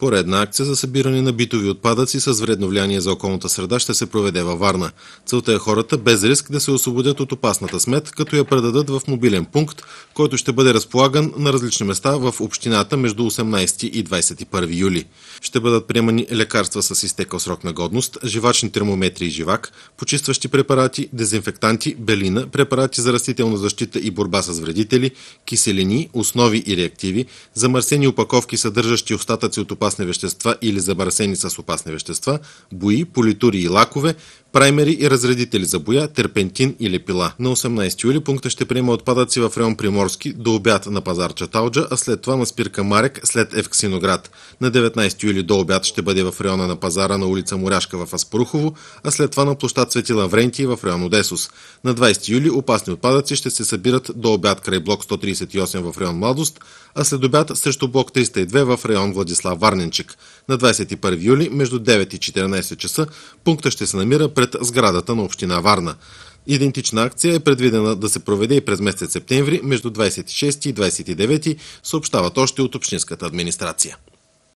Поредна акция за събиране на битови отпадъци с вредно влияние за околната среда ще се проведе във Варна. Целта е хората без риск да се освободят от опасната смет, като я предадат в мобилен пункт, който ще бъде разполаган на различни места в общината между 18 и 21 юли. Ще бъдат приемани лекарства с изтекал срок на годност, живачни термометри и живак, почистващи препарати, дезинфектанти, белина, препарати за растителна защита и борба с вредители, киселини, основи и реактиви, замърсени опаковки, съдържащи остатъци от опасната опасни вещества или забърсени с опасни вещества, бои, политури и лакове, Праймери и разредители за боя, терпентин или пила. На 18 юли пункта ще приема отпадъци в район Приморски до обяд на пазар Чаталджа, а след това на спирка Марек след Евксиноград. На 19 юли до обяд ще бъде в района на пазара на улица Моряшка в Аспорухово, а след това на площад Свети Лавренти в район Одесос. На 20 юли опасни отпадъци ще се събират до обяд край блок 138 в район Младост, а след обяд срещу блок 302 в район Владислав Варненчик. На 21 юли между 9 и 14 часа пункта ще се намира пред сградата на община Варна. Идентична акция е предвидена да се проведе и през месец септември между 26 и 29, съобщават още от Общинската администрация.